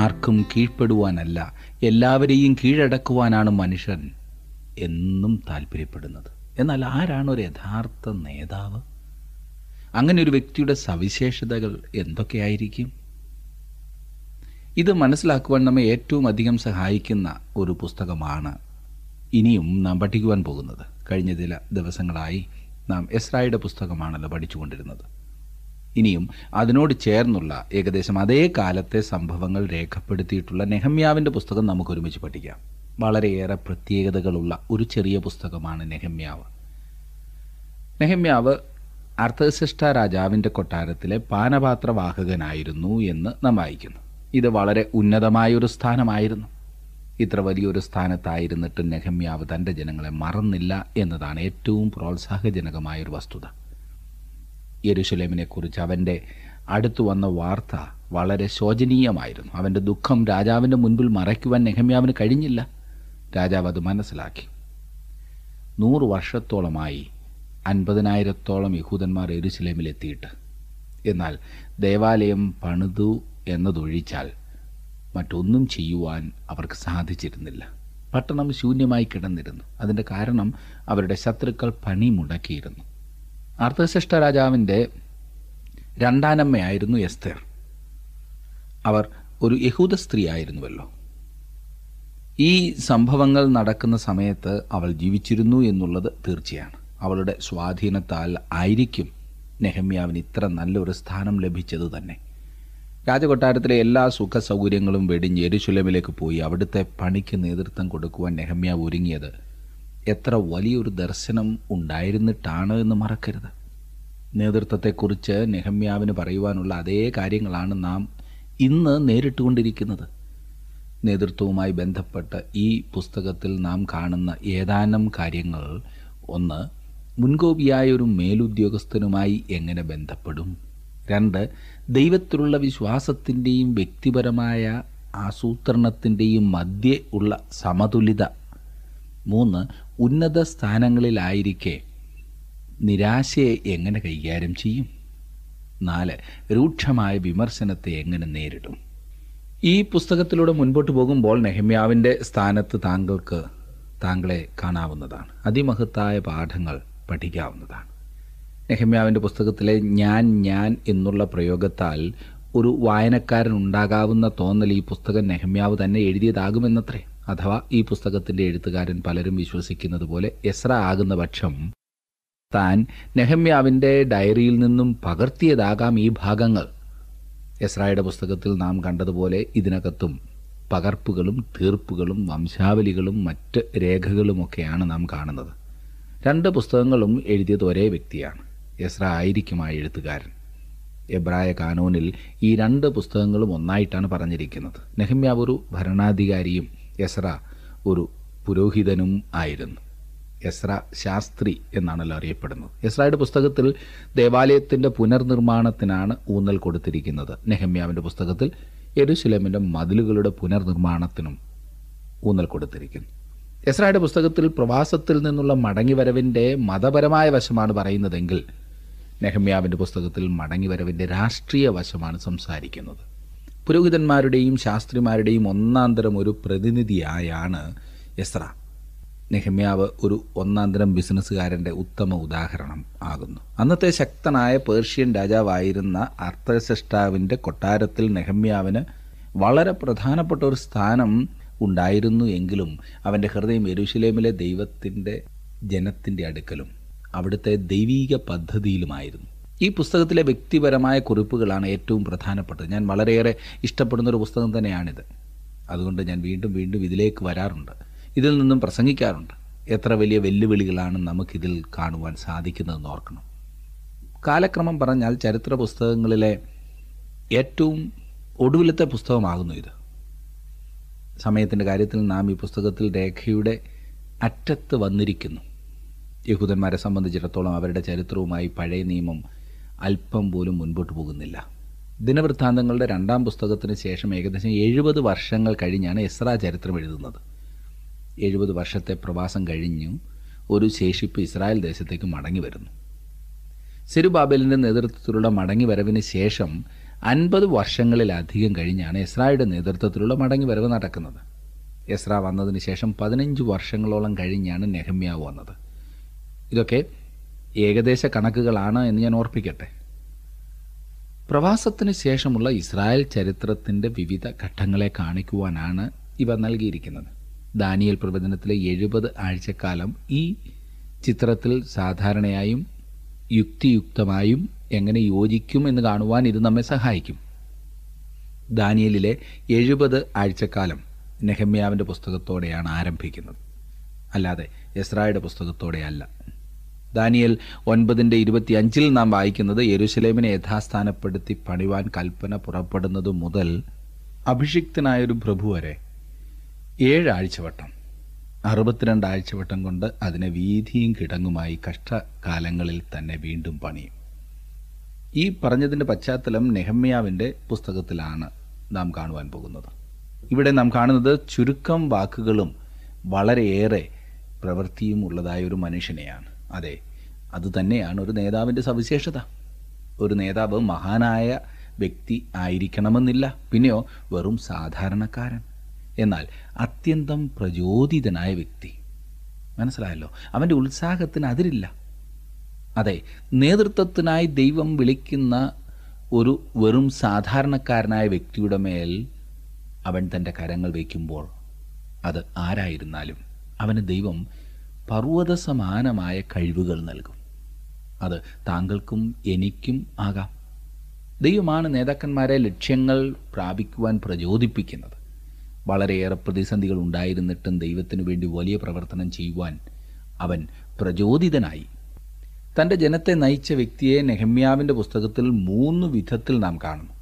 ആർക്കും കീഴ്പ്പെടുവാനല്ല എല്ലാവരെയും കീഴടക്കുവാനാണ് മനുഷ്യൻ എന്നും താല്പര്യപ്പെടുന്നത് എന്നാൽ ആരാണ് ഒരു യഥാർത്ഥ നേതാവ് അങ്ങനെ ഒരു വ്യക്തിയുടെ സവിശേഷതകൾ എന്തൊക്കെയായിരിക്കും ഇത് മനസ്സിലാക്കുവാൻ നമ്മെ ഏറ്റവും അധികം സഹായിക്കുന്ന ഒരു പുസ്തകമാണ് ഇനിയും നാം പഠിക്കുവാൻ പോകുന്നത് കഴിഞ്ഞ ചില ദിവസങ്ങളായി നാം എസ്രായുടെ പുസ്തകമാണല്ലോ പഠിച്ചുകൊണ്ടിരുന്നത് ഇനിയും അതിനോട് ചേർന്നുള്ള ഏകദേശം അതേ കാലത്തെ സംഭവങ്ങൾ രേഖപ്പെടുത്തിയിട്ടുള്ള നെഹമ്യാവിൻ്റെ പുസ്തകം നമുക്ക് ഒരുമിച്ച് പഠിക്കാം വളരെയേറെ പ്രത്യേകതകളുള്ള ഒരു ചെറിയ പുസ്തകമാണ് നെഹമ്യാവ് നെഹമ്യാവ് അർത്ഥശിഷ്ട രാജാവിൻ്റെ കൊട്ടാരത്തിലെ പാനപാത്രവാഹകനായിരുന്നു എന്ന് നാം വായിക്കുന്നു ഇത് വളരെ ഉന്നതമായൊരു സ്ഥാനമായിരുന്നു ഇത്ര വലിയൊരു സ്ഥാനത്തായിരുന്നിട്ട് നെഹമ്യാവ് തൻ്റെ ജനങ്ങളെ മറന്നില്ല എന്നതാണ് ഏറ്റവും പ്രോത്സാഹജനകമായൊരു വസ്തുത യെരുഷലേമിനെക്കുറിച്ച് അവൻ്റെ അടുത്തു വന്ന വാർത്ത വളരെ ശോചനീയമായിരുന്നു അവൻ്റെ ദുഃഖം രാജാവിൻ്റെ മുൻപിൽ മറയ്ക്കുവാൻ നെഹമ്യാവിന് കഴിഞ്ഞില്ല രാജാവ് അത് മനസ്സിലാക്കി നൂറ് വർഷത്തോളമായി അൻപതിനായിരത്തോളം യഹൂദന്മാർ എരുസലേമിലെത്തിയിട്ട് എന്നാൽ ദേവാലയം പണിതു എന്നതൊഴിച്ചാൽ മറ്റൊന്നും ചെയ്യുവാൻ അവർക്ക് സാധിച്ചിരുന്നില്ല പട്ടണം ശൂന്യമായി കിടന്നിരുന്നു അതിൻ്റെ കാരണം അവരുടെ ശത്രുക്കൾ പണി മുടക്കിയിരുന്നു അർത്ഥശ്രേഷ്ഠ രാജാവിൻ്റെ രണ്ടാനമ്മയായിരുന്നു എസ്തേർ അവർ ഒരു യഹൂദ സ്ത്രീ ആയിരുന്നുവല്ലോ ഈ സംഭവങ്ങൾ നടക്കുന്ന സമയത്ത് അവൾ ജീവിച്ചിരുന്നു എന്നുള്ളത് തീർച്ചയാണ് അവളുടെ സ്വാധീനത്താൽ ആയിരിക്കും നെഹമ്യാവിന് ഇത്ര നല്ലൊരു സ്ഥാനം ലഭിച്ചത് തന്നെ രാജകൊട്ടാരത്തിലെ എല്ലാ സുഖ സൗകര്യങ്ങളും വെടിഞ്ഞ് എരുശുലമിലേക്ക് പോയി അവിടുത്തെ പണിക്ക് നേതൃത്വം കൊടുക്കുവാൻ നെഹമ്യാവ് ഒരുങ്ങിയത് എത്ര വലിയൊരു ദർശനം ഉണ്ടായിരുന്നിട്ടാണ് എന്ന് മറക്കരുത് നേതൃത്വത്തെക്കുറിച്ച് നെഹമ്യാവിന് പറയുവാനുള്ള അതേ കാര്യങ്ങളാണ് നാം ഇന്ന് നേരിട്ടുകൊണ്ടിരിക്കുന്നത് നേതൃത്വവുമായി ബന്ധപ്പെട്ട് ഈ പുസ്തകത്തിൽ നാം കാണുന്ന ഏതാനും കാര്യങ്ങൾ ഒന്ന് മുൻകോപിയായ ഒരു മേലുദ്യോഗസ്ഥനുമായി എങ്ങനെ ബന്ധപ്പെടും രണ്ട് ദൈവത്തിലുള്ള വിശ്വാസത്തിൻ്റെയും വ്യക്തിപരമായ ആസൂത്രണത്തിൻ്റെയും മധ്യ ഉള്ള സമതുലിത മൂന്ന് ഉന്നത സ്ഥാനങ്ങളിലായിരിക്കെ നിരാശയെ എങ്ങനെ കൈകാര്യം ചെയ്യും നാല് രൂക്ഷമായ വിമർശനത്തെ എങ്ങനെ നേരിടും ഈ പുസ്തകത്തിലൂടെ മുൻപോട്ട് പോകുമ്പോൾ നെഹമ്യാവിൻ്റെ സ്ഥാനത്ത് താങ്കൾക്ക് താങ്കളെ കാണാവുന്നതാണ് അതിമഹത്തായ പാഠങ്ങൾ പഠിക്കാവുന്നതാണ് നെഹമ്യാവിൻ്റെ പുസ്തകത്തിലെ ഞാൻ ഞാൻ എന്നുള്ള പ്രയോഗത്താൽ ഒരു വായനക്കാരൻ ഉണ്ടാകാവുന്ന തോന്നൽ ഈ പുസ്തകം നെഹമ്യാവ് തന്നെ എഴുതിയതാകുമെന്നത്രേ അഥവാ ഈ പുസ്തകത്തിൻ്റെ എഴുത്തുകാരൻ പലരും വിശ്വസിക്കുന്നത് പോലെ എസ്ര ആകുന്ന പക്ഷം താൻ നെഹമ്യാവിൻ്റെ ഡയറിയിൽ നിന്നും പകർത്തിയതാകാം ഈ ഭാഗങ്ങൾ എസ്രായുടെ പുസ്തകത്തിൽ നാം കണ്ടതുപോലെ ഇതിനകത്തും പകർപ്പുകളും തീർപ്പുകളും വംശാവലികളും മറ്റ് രേഖകളുമൊക്കെയാണ് നാം കാണുന്നത് രണ്ട് പുസ്തകങ്ങളും എഴുതിയത് ഒരേ വ്യക്തിയാണ് എസ്ര ആയിരിക്കും ആ എഴുത്തുകാരൻ എബ്രായ കാനോനിൽ ഈ രണ്ട് പുസ്തകങ്ങളും ഒന്നായിട്ടാണ് പറഞ്ഞിരിക്കുന്നത് നെഹമ്യാവ് ഒരു ഭരണാധികാരിയും യസ്ര ഒരു പുരോഹിതനും ആയിരുന്നു യസ്ര ശാസ്ത്രി എന്നാണല്ലോ അറിയപ്പെടുന്നത് യസ്രയുടെ പുസ്തകത്തിൽ ദേവാലയത്തിൻ്റെ പുനർനിർമ്മാണത്തിനാണ് ഊന്നൽ കൊടുത്തിരിക്കുന്നത് നെഹമ്യാവിൻ്റെ പുസ്തകത്തിൽ എരുശിലമിൻ്റെ മതിലുകളുടെ പുനർനിർമ്മാണത്തിനും ഊന്നൽ കൊടുത്തിരിക്കുന്നു യസ്രയുടെ പുസ്തകത്തിൽ പ്രവാസത്തിൽ നിന്നുള്ള മടങ്ങിവരവിൻ്റെ മതപരമായ വശമാണ് പറയുന്നതെങ്കിൽ നെഹമ്യാവിൻ്റെ പുസ്തകത്തിൽ മടങ്ങിവരവിൻ്റെ രാഷ്ട്രീയ വശമാണ് സംസാരിക്കുന്നത് പുരോഹിതന്മാരുടെയും ശാസ്ത്രിമാരുടെയും ഒന്നാന്തരം ഒരു പ്രതിനിധിയായാണ് എസ്ര നെഹമ്യാവ് ഒരു ഒന്നാന്തരം ബിസിനസ്സുകാരൻ്റെ ഉത്തമ ഉദാഹരണം ആകുന്നു അന്നത്തെ ശക്തനായ പേർഷ്യൻ രാജാവായിരുന്ന അർത്ഥശ്രഷ്ടാവിൻ്റെ കൊട്ടാരത്തിൽ നെഹമ്യാവിന് വളരെ പ്രധാനപ്പെട്ട ഒരു സ്ഥാനം ഉണ്ടായിരുന്നു എങ്കിലും അവൻ്റെ ഹൃദയം യെരുഷലേമിലെ ദൈവത്തിൻ്റെ ജനത്തിൻ്റെ അടുക്കലും അവിടുത്തെ ദൈവീക പദ്ധതിയിലുമായിരുന്നു ഈ പുസ്തകത്തിലെ വ്യക്തിപരമായ കുറിപ്പുകളാണ് ഏറ്റവും പ്രധാനപ്പെട്ടത് ഞാൻ വളരെയേറെ ഇഷ്ടപ്പെടുന്ന ഒരു പുസ്തകം തന്നെയാണിത് അതുകൊണ്ട് ഞാൻ വീണ്ടും വീണ്ടും ഇതിലേക്ക് വരാറുണ്ട് ഇതിൽ നിന്നും പ്രസംഗിക്കാറുണ്ട് എത്ര വലിയ വെല്ലുവിളികളാണ് നമുക്കിതിൽ കാണുവാൻ സാധിക്കുന്നതെന്ന് ഓർക്കണം കാലക്രമം പറഞ്ഞാൽ ചരിത്ര പുസ്തകങ്ങളിലെ ഏറ്റവും ഒടുവിലത്തെ പുസ്തകമാകുന്നു ഇത് സമയത്തിൻ്റെ കാര്യത്തിൽ നാം ഈ പുസ്തകത്തിൽ രേഖയുടെ അറ്റത്ത് വന്നിരിക്കുന്നു യഹൂദന്മാരെ സംബന്ധിച്ചിടത്തോളം അവരുടെ ചരിത്രവുമായി പഴയ നിയമം അല്പം പോലും മുൻപോട്ട് പോകുന്നില്ല ദിനവൃത്താന്തങ്ങളുടെ രണ്ടാം പുസ്തകത്തിന് ശേഷം ഏകദേശം എഴുപത് വർഷങ്ങൾ കഴിഞ്ഞാണ് ഇസ്ര ചരിത്രം എഴുതുന്നത് എഴുപത് വർഷത്തെ പ്രവാസം കഴിഞ്ഞു ഒരു ശേഷിപ്പ് ഇസ്രായേൽ ദേശത്തേക്ക് മടങ്ങി വരുന്നു സിരുബാബേലിൻ്റെ നേതൃത്വത്തിലുള്ള മടങ്ങി വരവിന് ശേഷം അൻപത് വർഷങ്ങളിലധികം കഴിഞ്ഞാണ് ഇസ്രായേലിൻ്റെ നേതൃത്വത്തിലുള്ള മടങ്ങി വരവ് നടക്കുന്നത് എസ്ര വന്നതിന് ശേഷം പതിനഞ്ച് വർഷങ്ങളോളം കഴിഞ്ഞാണ് നെഹമ്യാവ് വന്നത് ഇതൊക്കെ ഏകദേശ കണക്കുകളാണ് എന്ന് ഞാൻ ഓർപ്പിക്കട്ടെ പ്രവാസത്തിന് ശേഷമുള്ള ഇസ്രായേൽ ചരിത്രത്തിൻ്റെ വിവിധ ഘട്ടങ്ങളെ കാണിക്കുവാനാണ് ഇവ നൽകിയിരിക്കുന്നത് ദാനിയൽ പ്രവചനത്തിലെ എഴുപത് ആഴ്ചക്കാലം ഈ ചിത്രത്തിൽ സാധാരണയായും യുക്തിയുക്തമായും എങ്ങനെ യോജിക്കും എന്ന് കാണുവാൻ ഇത് നമ്മെ സഹായിക്കും ദാനിയലിലെ എഴുപത് ആഴ്ചക്കാലം നെഹമ്യാവിൻ്റെ പുസ്തകത്തോടെയാണ് ആരംഭിക്കുന്നത് അല്ലാതെ എസ്രായുടെ പുസ്തകത്തോടെയല്ല ദാനിയൽ ഒൻപതിൻ്റെ ഇരുപത്തിയഞ്ചിൽ നാം വായിക്കുന്നത് യരുസലേമിനെ യഥാസ്ഥാനപ്പെടുത്തി പണിവാൻ കൽപ്പന പുറപ്പെടുന്നതു മുതൽ അഭിഷിക്തനായൊരു പ്രഭു വരെ ഏഴാഴ്ചവട്ടം അറുപത്തിരണ്ട് ആഴ്ചവട്ടം കൊണ്ട് അതിനെ വീതിയും കിടങ്ങുമായി കഷ്ടകാലങ്ങളിൽ തന്നെ വീണ്ടും പണിയും ഈ പറഞ്ഞതിൻ്റെ പശ്ചാത്തലം നെഹമ്യാവിൻ്റെ പുസ്തകത്തിലാണ് നാം കാണുവാൻ പോകുന്നത് ഇവിടെ നാം കാണുന്നത് ചുരുക്കം വാക്കുകളും വളരെയേറെ പ്രവൃത്തിയും ഉള്ളതായ ഒരു മനുഷ്യനെയാണ് അതെ അതുതന്നെയാണ് ഒരു നേതാവിൻ്റെ സവിശേഷത ഒരു നേതാവ് മഹാനായ വ്യക്തി ആയിരിക്കണമെന്നില്ല പിന്നെയോ വെറും സാധാരണക്കാരൻ എന്നാൽ അത്യന്തം പ്രചോദിതനായ വ്യക്തി മനസ്സിലായല്ലോ അവൻ്റെ ഉത്സാഹത്തിന് അതിരില്ല അതെ നേതൃത്വത്തിനായി ദൈവം വിളിക്കുന്ന ഒരു വെറും സാധാരണക്കാരനായ വ്യക്തിയുടെ മേൽ അവൻ തൻ്റെ കരങ്ങൾ വയ്ക്കുമ്പോൾ അത് ആരായിരുന്നാലും അവന് ദൈവം പർവ്വത സമാനമായ കഴിവുകൾ നൽകും അത് താങ്കൾക്കും എനിക്കും ആകാം ദൈവമാണ് നേതാക്കന്മാരെ ലക്ഷ്യങ്ങൾ പ്രാപിക്കുവാൻ പ്രചോദിപ്പിക്കുന്നത് വളരെയേറെ പ്രതിസന്ധികൾ ഉണ്ടായിരുന്നിട്ടും ദൈവത്തിനു വേണ്ടി വലിയ പ്രവർത്തനം ചെയ്യുവാൻ അവൻ പ്രചോദിതനായി തൻ്റെ ജനത്തെ നയിച്ച വ്യക്തിയെ നെഹമ്യാവിൻ്റെ പുസ്തകത്തിൽ മൂന്ന് വിധത്തിൽ നാം കാണുന്നു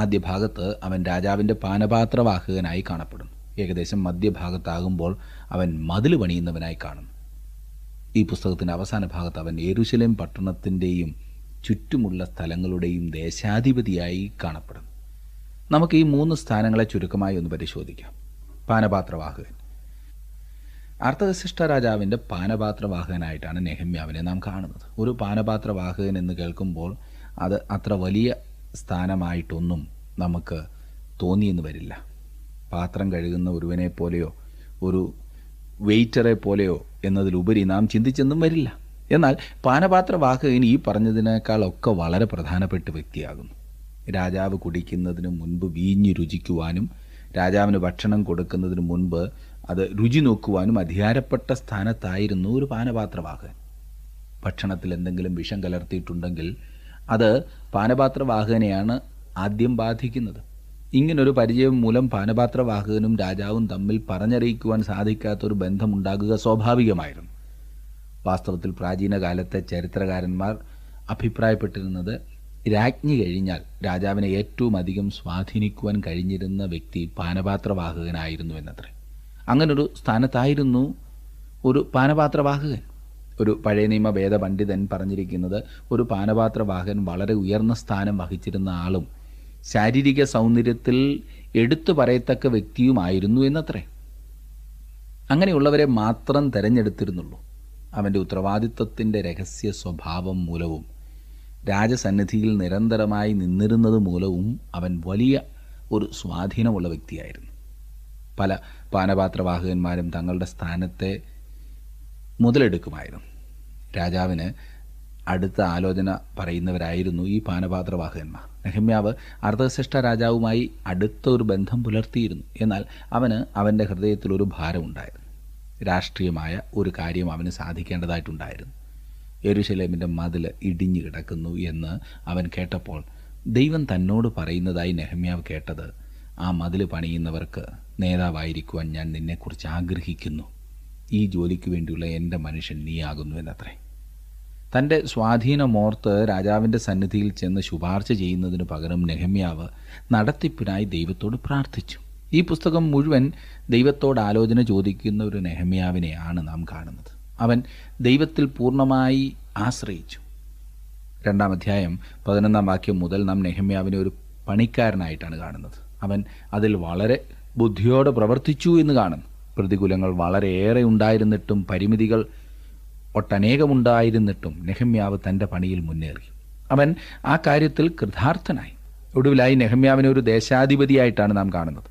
ആദ്യ ഭാഗത്ത് അവൻ രാജാവിൻ്റെ പാനപാത്രവാഹകനായി കാണപ്പെടുന്നു ഏകദേശം മധ്യഭാഗത്താകുമ്പോൾ അവൻ മതിൽ പണിയുന്നവനായി കാണുന്നു ഈ പുസ്തകത്തിൻ്റെ അവസാന ഭാഗത്ത് അവൻ ഏരുശലേം പട്ടണത്തിൻ്റെയും ചുറ്റുമുള്ള സ്ഥലങ്ങളുടെയും ദേശാധിപതിയായി കാണപ്പെടുന്നു നമുക്ക് ഈ മൂന്ന് സ്ഥാനങ്ങളെ ചുരുക്കമായി ഒന്ന് പരിശോധിക്കാം പാനപാത്രവാഹകൻ അർത്ഥവശിഷ്ട രാജാവിൻ്റെ പാനപാത്രവാഹകനായിട്ടാണ് നെഹമ്യാവിനെ നാം കാണുന്നത് ഒരു പാനപാത്രവാഹകൻ എന്ന് കേൾക്കുമ്പോൾ അത് അത്ര വലിയ സ്ഥാനമായിട്ടൊന്നും നമുക്ക് തോന്നിയെന്ന് വരില്ല പാത്രം കഴുകുന്ന ഒരുവനെ പോലെയോ ഒരു വെയിറ്ററെ പോലെയോ എന്നതിലുപരി നാം ചിന്തിച്ചെന്നും വരില്ല എന്നാൽ പാനപാത്ര വാഹകൻ ഈ പറഞ്ഞതിനേക്കാളൊക്കെ വളരെ പ്രധാനപ്പെട്ട വ്യക്തിയാകുന്നു രാജാവ് കുടിക്കുന്നതിന് മുൻപ് വീഞ്ഞ് രുചിക്കുവാനും രാജാവിന് ഭക്ഷണം കൊടുക്കുന്നതിന് മുൻപ് അത് രുചി നോക്കുവാനും അധികാരപ്പെട്ട സ്ഥാനത്തായിരുന്നു ഒരു പാനപാത്രവാഹകൻ ഭക്ഷണത്തിൽ എന്തെങ്കിലും വിഷം കലർത്തിയിട്ടുണ്ടെങ്കിൽ അത് പാനപാത്രവാഹകനെയാണ് ആദ്യം ബാധിക്കുന്നത് ഇങ്ങനൊരു പരിചയം മൂലം പാനപാത്രവാഹകനും രാജാവും തമ്മിൽ പറഞ്ഞറിയിക്കുവാൻ സാധിക്കാത്തൊരു ബന്ധമുണ്ടാകുക സ്വാഭാവികമായിരുന്നു വാസ്തവത്തിൽ പ്രാചീന കാലത്തെ ചരിത്രകാരന്മാർ അഭിപ്രായപ്പെട്ടിരുന്നത് രാജ്ഞി കഴിഞ്ഞാൽ രാജാവിനെ ഏറ്റവും അധികം സ്വാധീനിക്കുവാൻ കഴിഞ്ഞിരുന്ന വ്യക്തി പാനപാത്രവാഹകനായിരുന്നു എന്നത്രേ അങ്ങനൊരു സ്ഥാനത്തായിരുന്നു ഒരു പാനപാത്രവാഹകൻ ഒരു പഴയ നിയമ വേദപണ്ഡിതൻ പറഞ്ഞിരിക്കുന്നത് ഒരു പാനപാത്രവാഹകൻ വളരെ ഉയർന്ന സ്ഥാനം വഹിച്ചിരുന്ന ആളും ശാരീരിക സൗന്ദര്യത്തിൽ എടുത്തു പറയത്തക്ക വ്യക്തിയുമായിരുന്നു എന്നത്രേ അങ്ങനെയുള്ളവരെ മാത്രം തിരഞ്ഞെടുത്തിരുന്നുള്ളൂ അവൻ്റെ ഉത്തരവാദിത്വത്തിൻ്റെ രഹസ്യ സ്വഭാവം മൂലവും രാജസന്നിധിയിൽ നിരന്തരമായി നിന്നിരുന്നത് മൂലവും അവൻ വലിയ ഒരു സ്വാധീനമുള്ള വ്യക്തിയായിരുന്നു പല പാനപാത്രവാഹകന്മാരും തങ്ങളുടെ സ്ഥാനത്തെ മുതലെടുക്കുമായിരുന്നു രാജാവിന് അടുത്ത ആലോചന പറയുന്നവരായിരുന്നു ഈ പാനപാത്രവാഹകന്മാർ നെഹമ്യാവ് അർദ്ധശ്രേഷ്ഠ രാജാവുമായി അടുത്ത ഒരു ബന്ധം പുലർത്തിയിരുന്നു എന്നാൽ അവന് അവൻ്റെ ഹൃദയത്തിൽ ഒരു ഭാരമുണ്ടായിരുന്നു രാഷ്ട്രീയമായ ഒരു കാര്യം അവന് സാധിക്കേണ്ടതായിട്ടുണ്ടായിരുന്നു എരുശലേമിൻ്റെ മതിൽ ഇടിഞ്ഞു കിടക്കുന്നു എന്ന് അവൻ കേട്ടപ്പോൾ ദൈവം തന്നോട് പറയുന്നതായി നെഹമ്യാവ് കേട്ടത് ആ മതിൽ പണിയുന്നവർക്ക് നേതാവായിരിക്കുവാൻ ഞാൻ നിന്നെക്കുറിച്ച് ആഗ്രഹിക്കുന്നു ഈ ജോലിക്ക് വേണ്ടിയുള്ള എൻ്റെ മനുഷ്യൻ നീയാകുന്നു എന്നത്രേ തൻ്റെ സ്വാധീനമോർത്ത് രാജാവിൻ്റെ സന്നിധിയിൽ ചെന്ന് ശുപാർശ ചെയ്യുന്നതിന് പകരം നെഹമ്യാവ് നടത്തിപ്പിനായി ദൈവത്തോട് പ്രാർത്ഥിച്ചു ഈ പുസ്തകം മുഴുവൻ ദൈവത്തോട് ആലോചന ചോദിക്കുന്ന ഒരു നെഹമ്യാവിനെയാണ് നാം കാണുന്നത് അവൻ ദൈവത്തിൽ പൂർണ്ണമായി ആശ്രയിച്ചു രണ്ടാം അധ്യായം പതിനൊന്നാം വാക്യം മുതൽ നാം നെഹമ്യാവിനെ ഒരു പണിക്കാരനായിട്ടാണ് കാണുന്നത് അവൻ അതിൽ വളരെ ബുദ്ധിയോടെ പ്രവർത്തിച്ചു എന്ന് കാണുന്നു പ്രതികൂലങ്ങൾ വളരെയേറെ ഉണ്ടായിരുന്നിട്ടും പരിമിതികൾ ഒട്ടനേകമുണ്ടായിരുന്നിട്ടും നെഹമ്യാവ് തൻ്റെ പണിയിൽ മുന്നേറി അവൻ ആ കാര്യത്തിൽ കൃതാർത്ഥനായി ഒടുവിലായി നെഹമ്യാവിനെ ഒരു ദേശാധിപതിയായിട്ടാണ് നാം കാണുന്നത്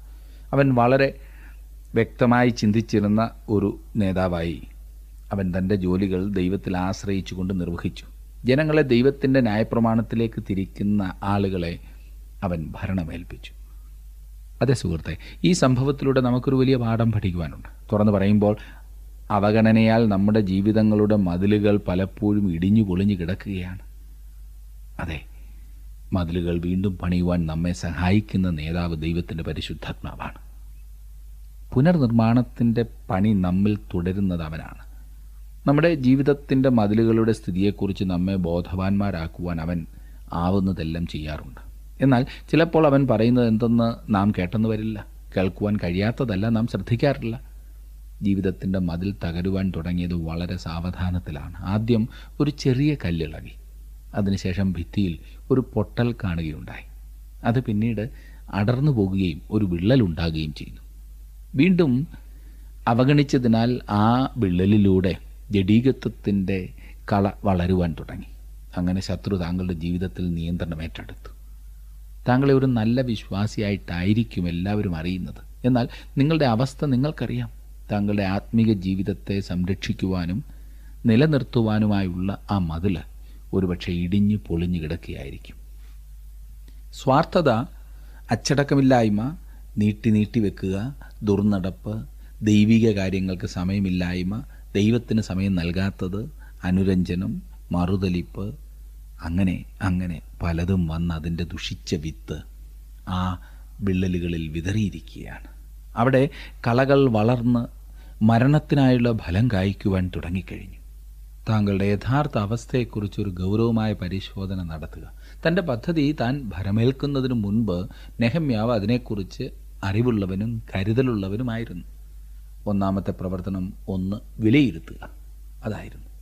അവൻ വളരെ വ്യക്തമായി ചിന്തിച്ചിരുന്ന ഒരു നേതാവായി അവൻ തൻ്റെ ജോലികൾ ദൈവത്തിൽ ആശ്രയിച്ചുകൊണ്ട് നിർവഹിച്ചു ജനങ്ങളെ ദൈവത്തിൻ്റെ ന്യായപ്രമാണത്തിലേക്ക് തിരിക്കുന്ന ആളുകളെ അവൻ ഭരണമേൽപ്പിച്ചു അതെ സുഹൃത്തെ ഈ സംഭവത്തിലൂടെ നമുക്കൊരു വലിയ പാഠം പഠിക്കുവാനുണ്ട് തുറന്നു പറയുമ്പോൾ അവഗണനയാൽ നമ്മുടെ ജീവിതങ്ങളുടെ മതിലുകൾ പലപ്പോഴും ഇടിഞ്ഞു പൊളിഞ്ഞു കിടക്കുകയാണ് അതെ മതിലുകൾ വീണ്ടും പണിയുവാൻ നമ്മെ സഹായിക്കുന്ന നേതാവ് ദൈവത്തിൻ്റെ പരിശുദ്ധാത്മാവാണ് പുനർനിർമ്മാണത്തിൻ്റെ പണി നമ്മിൽ തുടരുന്നത് അവനാണ് നമ്മുടെ ജീവിതത്തിൻ്റെ മതിലുകളുടെ സ്ഥിതിയെക്കുറിച്ച് നമ്മെ ബോധവാന്മാരാക്കുവാൻ അവൻ ആവുന്നതെല്ലാം ചെയ്യാറുണ്ട് എന്നാൽ ചിലപ്പോൾ അവൻ പറയുന്നത് എന്തെന്ന് നാം കേട്ടെന്ന് വരില്ല കേൾക്കുവാൻ കഴിയാത്തതല്ല നാം ശ്രദ്ധിക്കാറില്ല ജീവിതത്തിൻ്റെ മതിൽ തകരുവാൻ തുടങ്ങിയത് വളരെ സാവധാനത്തിലാണ് ആദ്യം ഒരു ചെറിയ കല്ലിളകി അതിനുശേഷം ഭിത്തിയിൽ ഒരു പൊട്ടൽ കാണുകയുണ്ടായി അത് പിന്നീട് അടർന്നു പോകുകയും ഒരു വിള്ളൽ ഉണ്ടാകുകയും ചെയ്യുന്നു വീണ്ടും അവഗണിച്ചതിനാൽ ആ വിള്ളലിലൂടെ ജഡീകത്വത്തിൻ്റെ കള വളരുവാൻ തുടങ്ങി അങ്ങനെ ശത്രു താങ്കളുടെ ജീവിതത്തിൽ നിയന്ത്രണം ഏറ്റെടുത്തു താങ്കളെ ഒരു നല്ല വിശ്വാസിയായിട്ടായിരിക്കും എല്ലാവരും അറിയുന്നത് എന്നാൽ നിങ്ങളുടെ അവസ്ഥ നിങ്ങൾക്കറിയാം താങ്കളുടെ ആത്മീക ജീവിതത്തെ സംരക്ഷിക്കുവാനും നിലനിർത്തുവാനുമായുള്ള ആ മതിൽ ഒരുപക്ഷെ ഇടിഞ്ഞു പൊളിഞ്ഞു കിടക്കുകയായിരിക്കും സ്വാർത്ഥത അച്ചടക്കമില്ലായ്മ നീട്ടി നീട്ടി വെക്കുക ദുർനടപ്പ് ദൈവിക കാര്യങ്ങൾക്ക് സമയമില്ലായ്മ ദൈവത്തിന് സമയം നൽകാത്തത് അനുരഞ്ജനം മറുതലിപ്പ് അങ്ങനെ അങ്ങനെ പലതും വന്ന് അതിൻ്റെ ദുഷിച്ച വിത്ത് ആ വിള്ളലുകളിൽ വിതറിയിരിക്കുകയാണ് അവിടെ കളകൾ വളർന്ന് മരണത്തിനായുള്ള ഫലം കായ്ക്കുവാൻ തുടങ്ങിക്കഴിഞ്ഞു താങ്കളുടെ യഥാർത്ഥ അവസ്ഥയെക്കുറിച്ച് ഒരു ഗൗരവമായ പരിശോധന നടത്തുക തൻ്റെ പദ്ധതി താൻ ഭരമേൽക്കുന്നതിനു മുൻപ് നെഹമ്യാവ് അതിനെക്കുറിച്ച് അറിവുള്ളവനും കരുതലുള്ളവനുമായിരുന്നു ഒന്നാമത്തെ പ്രവർത്തനം ഒന്ന് വിലയിരുത്തുക അതായിരുന്നു